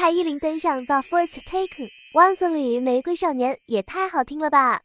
蔡依林登上 The First Take，《王子 y 玫瑰少年》也太好听了吧！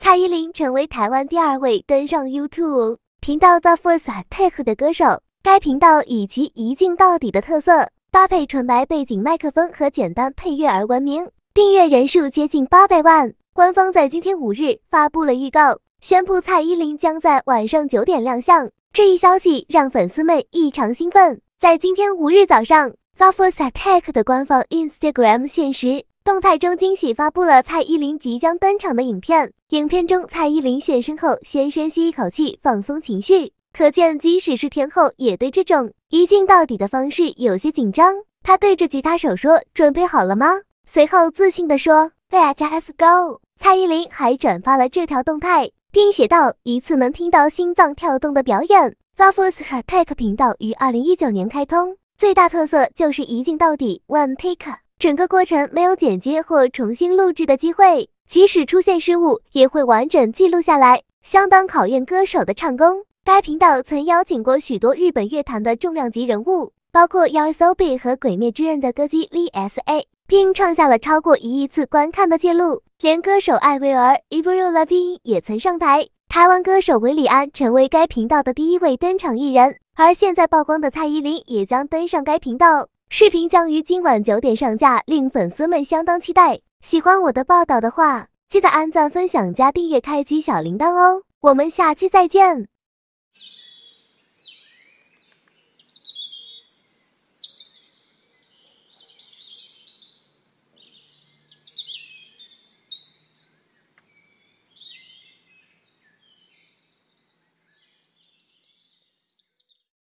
蔡依林成为台湾第二位登上 YouTube 频道 The First Take 的歌手。该频道以其一镜到底的特色，搭配纯白背景、麦克风和简单配乐而闻名，订阅人数接近八百万。官方在今天五日发布了预告，宣布蔡依林将在晚上九点亮相。这一消息让粉丝们异常兴奋。在今天五日早上。z u f u a s Attack 的官方 Instagram 现实动态中惊喜发布了蔡依林即将登场的影片。影片中，蔡依林现身后先深吸一口气放松情绪，可见即使是天后也对这种一镜到底的方式有些紧张。她对着吉他手说：“准备好了吗？”随后自信地说：“We t r e just go。”蔡依林还转发了这条动态，并写道：“一次能听到心脏跳动的表演。” z a f u a s Attack 频道于二零一九年开通。最大特色就是一镜到底，one take，整个过程没有剪接或重新录制的机会，即使出现失误也会完整记录下来，相当考验歌手的唱功。该频道曾邀请过许多日本乐坛的重量级人物，包括 o S O B 和《鬼灭之刃》的歌姬 V S A，并创下了超过一亿次观看的记录。连歌手艾薇儿、Ivory Life 也曾上台。台湾歌手韦礼安成为该频道的第一位登场艺人。而现在曝光的蔡依林也将登上该频道，视频将于今晚九点上架，令粉丝们相当期待。喜欢我的报道的话，记得按赞、分享、加订阅、开启小铃铛哦！我们下期再见。